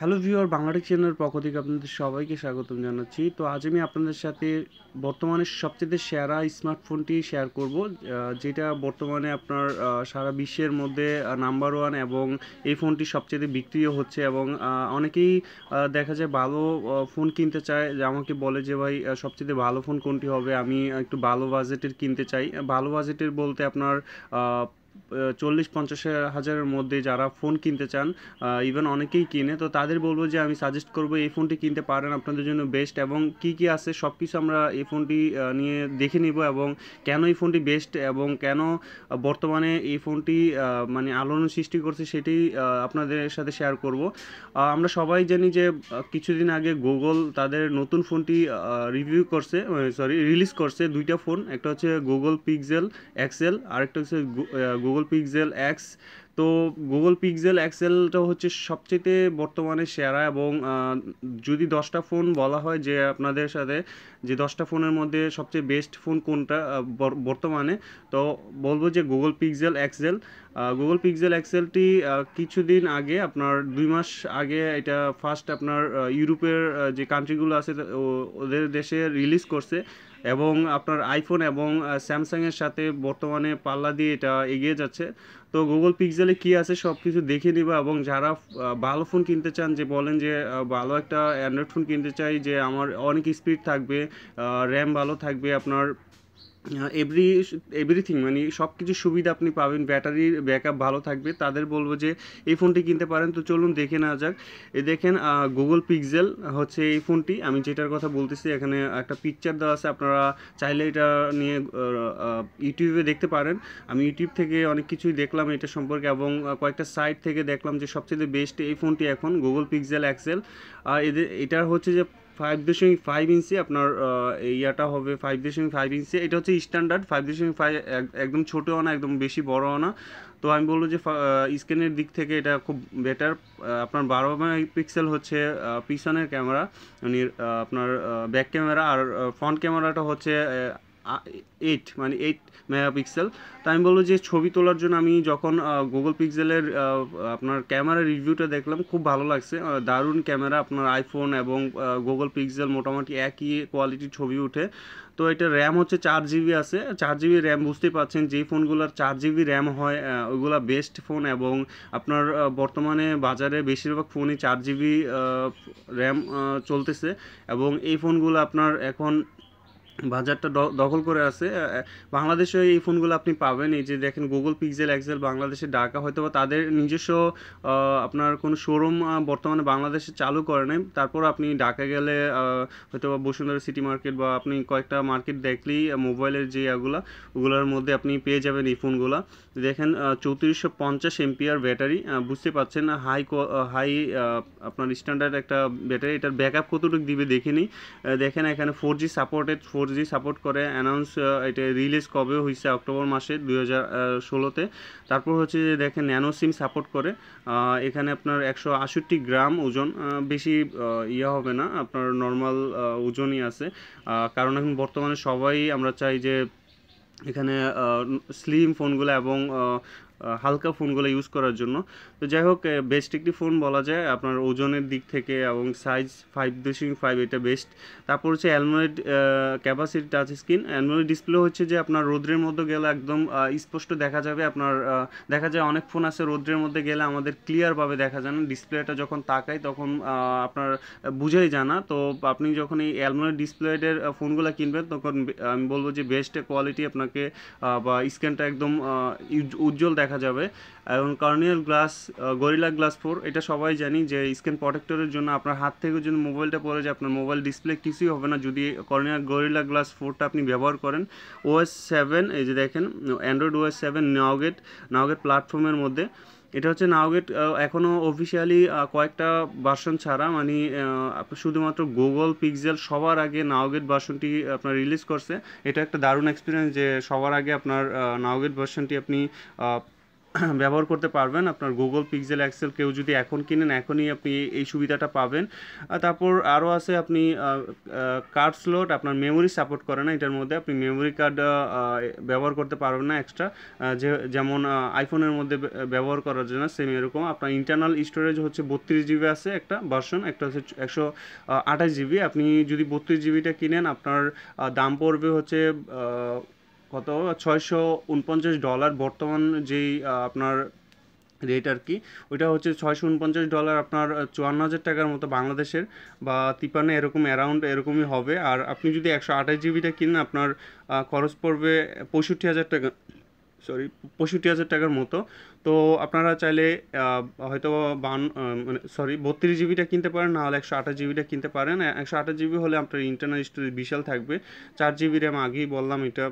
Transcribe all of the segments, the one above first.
hello viewer Bangla Tech চ্যানেলের পক্ষ থেকে আপনাদের সবাইকে স্বাগতম জানাচ্ছি তো আজ আমি আপনাদের সাথে বর্তমানে সবচেয়ে সেরা স্মার্টফোনটি শেয়ার করব যেটা বর্তমানে আপনার সারা বিশ্বের মধ্যে নাম্বার ওয়ান এবং এই ফোনটি সবচেয়ে বিক্রিও হচ্ছে এবং অনেকেই দেখা যায় ভালো ফোন কিনতে চায় যে আমাকে বলে যে ভাই সবচেয়ে ভালো ফোন কোনটি হবে আমি একটু ভালো বাজেটের কিনতে চাই ভালো বাজেটের বলতে আপনার চল্লিশ পঞ্চাশ হাজারের মধ্যে যারা ফোন কিনতে চান ইভেন অনেকেই কিনে তো তাদের বলবো যে আমি সাজেস্ট করবো এই ফোনটি কিনতে পারেন আপনাদের জন্য বেস্ট এবং কি কি আছে সব কিছু আমরা এই ফোনটি নিয়ে দেখে নিব এবং কেন এই ফোনটি বেস্ট এবং কেন বর্তমানে এই ফোনটি মানে আলোড়ন সৃষ্টি করছে সেটি আপনাদের সাথে শেয়ার করব আমরা সবাই জানি যে কিছুদিন আগে গুগল তাদের নতুন ফোনটি রিভিউ করছে সরি রিলিজ করছে দুইটা ফোন একটা হচ্ছে গুগল পিক্সেল এক্সেল আরেকটা হচ্ছে গুগল পিক্সেল এক্স তো গুগল পিক্সেল এক্সেলটা হচ্ছে সবচেয়ে বর্তমানে সেরা এবং যদি দশটা ফোন বলা হয় যে আপনাদের সাথে যে দশটা ফোনের মধ্যে সবচেয়ে বেস্ট ফোন কোনটা বর্তমানে তো বলবো যে Google Pixel XL Google Pixel এক্সেলটি কিছুদিন আগে আপনার দুই মাস আগে এটা ফার্স্ট আপনার ইউরোপের যে কান্ট্রিগুলো আছে ওদের দেশে রিলিজ করছে এবং আপনার আইফোন এবং স্যামসাংয়ের সাথে বর্তমানে পাল্লা দিয়ে এটা এগিয়ে যাচ্ছে তো গুগল পিক্সেলে কি আছে সব কিছু দেখে নিব এবং যারা ভালো ফোন কিনতে চান যে বলেন যে ভালো একটা অ্যান্ড্রয়েড ফোন কিনতে চাই যে আমার অনেক স্পিড থাকবে র্যাম ভালো থাকবে আপনার এভরি এভরিথিং মানে সব কিছু সুবিধা আপনি পাবেন ব্যাটারির ব্যাকআপ ভালো থাকবে তাদের বলবো যে এই ফোনটি কিনতে পারেন তো চলুন দেখে নেওয়া যাক এ দেখেন গুগল পিক্সেল হচ্ছে এই ফোনটি আমি যেটার কথা বলতেছি এখানে একটা পিকচার দেওয়া আছে আপনারা চাইলে এটা নিয়ে ইউটিউবে দেখতে পারেন আমি ইউটিউব থেকে অনেক কিছুই দেখলাম এটা সম্পর্কে এবং কয়েকটা সাইট থেকে দেখলাম যে সবচেয়ে বেস্ট এই ফোনটি এখন গুগল পিক্সেল এক্সেল আর এদের এটা হচ্ছে যে ফাইভ দশমিক ফাইভ ইঞ্চি আপনার ইয়াটা হবে ফাইভ দশমিক ফাইভ ইঞ্চি এটা হচ্ছে স্ট্যান্ডার্ড ফাইভ দশমিক ফাইভ একদম ছোটো না একদম বেশি বড় না তো আমি বলবো যে স্ক্রিনের দিক থেকে এটা খুব বেটার আপনার বারো পিক্সেল হচ্ছে পিছনের ক্যামেরা মানে আপনার ব্যাক ক্যামেরা আর ফ্রন্ট ক্যামেরাটা হচ্ছে এইট মানে এইট মেগাপিক্সেল তো আমি বলবো যে ছবি তোলার জন্য আমি যখন গুগল পিক্সেলের আপনার ক্যামেরা রিভিউটা দেখলাম খুব ভালো লাগছে দারুণ ক্যামেরা আপনার আইফোন এবং গুগল পিক্সেল মোটামুটি একই কোয়ালিটির ছবি উঠে তো এটা র্যাম হচ্ছে চার জিবি আছে চার জিবি র্যাম বুঝতেই পাচ্ছেন যেই ফোনগুলোর চার জিবি র্যাম হয় ওইগুলা বেস্ট ফোন এবং আপনার বর্তমানে বাজারে বেশিরভাগ ফোনই চার জিবি র্যাম চলতেছে এবং এই ফোনগুলো আপনার এখন বাজারটা দখল করে আছে বাংলাদেশে এই ফোনগুলো আপনি পাবেন এই যে দেখেন গুগল পিক্সেল এক্সেল বাংলাদেশে ঢাকা হয়তো বা তাদের নিজস্ব আপনার কোনো শোরুম বর্তমানে বাংলাদেশে চালু করে নাই তারপর আপনি ঢাকা গেলে হয়তো বা বসুন্ধরা সিটি মার্কেট বা আপনি কয়েকটা মার্কেট দেখলেই মোবাইলের যে এগুলো ওগুলোর মধ্যে আপনি পেয়ে যাবেন এই ফোনগুলো দেখেন চৌত্রিশশো পঞ্চাশ এমপিআর ব্যাটারি বুঝতে পারছেন হাই হাই আপনার স্ট্যান্ডার্ড একটা ব্যাটারি এটার ব্যাকআপ কতটুকু দিবে নিই দেখেন এখানে four G supported four G support করে অ্যানাউন্স এটা রিলিজ কবে হয়েছে অক্টোবর মাসে দুই হাজার ষোলোতে তারপর হচ্ছে যে দেখেন ন্যানো সিম সাপোর্ট করে এখানে আপনার একশো আষট্টি গ্রাম ওজন বেশি ইয়ে হবে না আপনার নর্মাল ওজনই আছে কারণ এখন বর্তমানে সবাই আমরা চাই যে এখানে স্লিম ফোনগুলো এবং হালকা ফোনগুলো ইউজ করার জন্য তো যাই হোক বেস্ট একটি ফোন বলা যায় আপনার ওজনের দিক থেকে এবং সাইজ ফাইভ দশমিক ফাইভ এটা বেস্ট তারপর হচ্ছে অ্যালমোয়েড ক্যাপাসিটি টাচ স্ক্রিন অ্যালমোয়েড ডিসপ্লে হচ্ছে যে আপনার রোদ্রের মধ্যে গেলে একদম স্পষ্ট দেখা যাবে আপনার দেখা যায় অনেক ফোন আছে রোদ্রের মধ্যে গেলে আমাদের ক্লিয়ারভাবে দেখা যায় না ডিসপ্লেটা যখন তাকাই তখন আপনার বুঝেই যায় না তো আপনি যখন এই অ্যালমোয়েড ডিসপ্লেটের ফোনগুলো কিনবেন তখন আমি বলবো যে বেস্ট কোয়ালিটি আপনাকে বা স্ক্রিনটা একদম উজ্জ্বল দেখা দেখা যাবে এবং Corning glass Gorilla glass four এটা সবাই জানি যে স্ক্রিন প্রটেক্টরের জন্য আপনার হাত থেকে যদি মোবাইলটা পড়ে যায় আপনার মোবাইল ডিসপ্লে কিছুই হবে না যদি কর্নিয়াল গরিলা গ্লাস ফোরটা আপনি ব্যবহার করেন ওএস সেভেন এই যে দেখেন Android OS seven Nougat Nougat প্ল্যাটফর্মের মধ্যে এটা হচ্ছে নাওগেট এখনও অফিসিয়ালি কয়েকটা ভার্সন ছাড়া মানে শুধুমাত্র গুগল পিক্সেল সবার আগে নাওগেট ভার্সনটি আপনার রিলিজ করছে এটা একটা দারুণ এক্সপিরিয়েন্স যে সবার আগে আপনার নাওগেট ভার্সনটি আপনি ব্যবহার করতে পারবেন আপনার গুগল পিক্সেল এক্সেল কেউ যদি এখন কিনেন এখনই আপনি এই সুবিধাটা পাবেন তারপর আরও আছে আপনি কার্ড স্লট আপনার মেমোরি সাপোর্ট করে না এটার মধ্যে আপনি মেমোরি কার্ড ব্যবহার করতে পারবেন না এক্সট্রা যে যেমন আইফোনের মধ্যে ব্যবহার করার জন্য সেম এরকম আপনার ইন্টারনাল স্টোরেজ হচ্ছে বত্রিশ জিবি আছে একটা ভার্সন একটা হচ্ছে একশো আঠাশ জিবি আপনি যদি বত্রিশ জিবিটা কিনেন আপনার দাম পড়বে হচ্ছে কত ছয়শো উনপঞ্চাশ ডলার বর্তমান যেই আপনার রেট আর কি ওইটা হচ্ছে ছয়শো উনপঞ্চাশ ডলার আপনার চুয়ান্ন হাজার টাকার মতো বাংলাদেশের বা তিপান্ন এরকম অ্যারাউন্ড এরকমই হবে আর আপনি যদি একশো আঠাশ জিবিটা কিনেন আপনার খরচ পড়বে পঁয়ষট্টি হাজার টাকা সরি পঁয়ষট্টি হাজার টাকার মতো তো আপনারা চাইলে হয়তো বান মানে সরি বত্রিশ জিবিটা কিনতে পারেন নাহলে একশো আঠাশ জিবিটা কিনতে পারেন একশো আঠাশ জিবি হলে আপনার ইন্টারনাল স্টোরেজ বিশাল থাকবে চার জিবি র্যাম আগেই বললাম এটা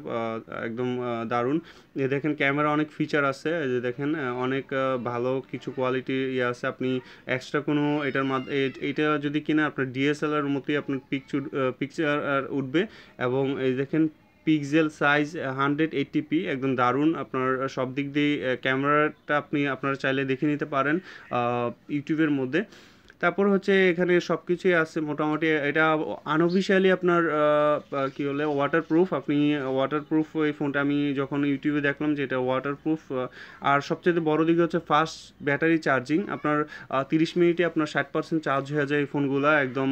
একদম দারুণ এ দেখেন ক্যামেরা অনেক ফিচার আছে যে দেখেন অনেক ভালো কিছু কোয়ালিটি ইয়ে আছে আপনি এক্সট্রা কোনো এটার মাধ্যমে এটা যদি কিনে আপনার ডিএসএলআর মতোই আপনার পিকচার পিকচার উঠবে এবং এই দেখেন পিক্সেল সাইজ হান্ড্রেড এইট্টিপি একদম দারুণ আপনার সব দিক দিয়ে ক্যামেরাটা আপনি আপনারা চাইলে দেখে নিতে পারেন ইউটিউবের মধ্যে তারপর হচ্ছে এখানে সব কিছুই আছে মোটামুটি এটা আনঅফিসিয়ালি আপনার কী বলে ওয়াটারপ্রুফ আপনি ওয়াটারপ্রুফ এই ফোনটা আমি যখন ইউটিউবে দেখলাম যে এটা ওয়াটারপ্রুফ আর সবচেয়ে বড় দিক হচ্ছে ফাস্ট ব্যাটারি চার্জিং আপনার তিরিশ মিনিটে আপনার ষাট পার্সেন্ট চার্জ হয়ে যায় এই ফোনগুলো একদম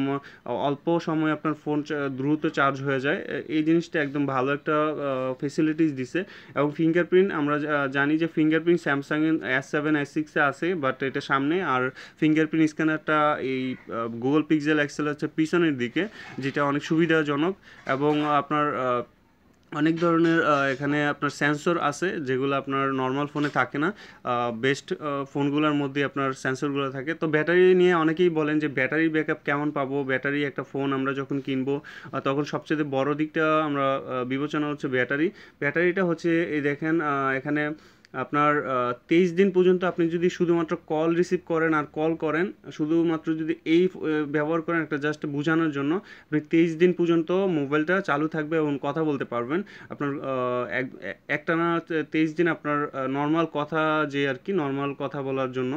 অল্প সময়ে আপনার ফোন দ্রুত চার্জ হয়ে যায় এই জিনিসটা একদম ভালো একটা ফেসিলিটিস দিছে এবং ফিঙ্গারপ্রিন্ট আমরা জানি যে fingerprint Samsung S seven S সিক্সে আছে বাট এটা সামনে আর ফিঙ্গারপ্রিন্ট স্ক্যানারটা যেটা এই গুগল পিক্সেল এক্সেল হচ্ছে পিছনের দিকে যেটা অনেক সুবিধাজনক এবং আপনার অনেক ধরনের এখানে আপনার সেন্সর আছে যেগুলো আপনার নর্মাল ফোনে থাকে না বেস্ট ফোনগুলোর মধ্যে আপনার সেন্সরগুলো থাকে তো ব্যাটারি নিয়ে অনেকেই বলেন যে ব্যাটারি ব্যাকআপ কেমন পাবো ব্যাটারি একটা ফোন আমরা যখন কিনবো তখন সবচেয়ে বড় দিকটা আমরা বিবেচনা হচ্ছে ব্যাটারি ব্যাটারিটা হচ্ছে এই দেখেন এখানে আপনার তেইশ দিন পর্যন্ত আপনি যদি শুধুমাত্র কল রিসিভ করেন আর কল করেন শুধুমাত্র যদি এই ব্যবহার করেন একটা জাস্ট বোঝানোর জন্য আপনি তেইশ দিন পর্যন্ত মোবাইলটা চালু থাকবে এবং কথা বলতে পারবেন আপনার একটা না তেইশ দিন আপনার নর্মাল কথা যে আর কি নর্মাল কথা বলার জন্য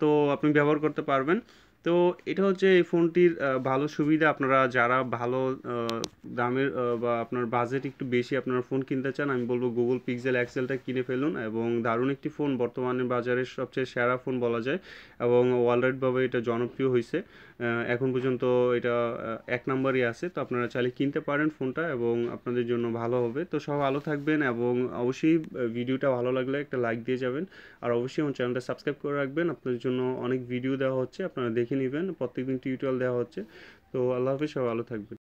তো আপনি ব্যবহার করতে পারবেন তো এটা হচ্ছে এই ফোনটির ভালো সুবিধা আপনারা যারা ভালো দামের বা আপনার বাজেট একটু বেশি আপনারা ফোন কিনতে চান আমি বলবো গুগল পিক্সেল এক্সেলটা কিনে ফেলুন এবং দারুণ একটি ফোন বর্তমানে বাজারের সবচেয়ে সেরা ফোন বলা যায় এবং ওয়ালরাইডভাবে এটা জনপ্রিয় হয়েছে এখন পর্যন্ত এটা এক নম্বরই আছে তো আপনারা চাইলে কিনতে পারেন ফোনটা এবং আপনাদের জন্য ভালো হবে তো সব ভালো থাকবেন এবং অবশ্যই ভিডিওটা ভালো লাগলে একটা লাইক দিয়ে যাবেন আর অবশ্যই আমার চ্যানেলটা সাবস্ক্রাইব করে রাখবেন আপনাদের জন্য অনেক ভিডিও দেওয়া হচ্ছে আপনারা দেখে দেখে নেবেন প্রত্যেকদিন টিউটোরিয়াল দেওয়া হচ্ছে তো আল্লাহ হাফিজ সবাই ভালো থাকবেন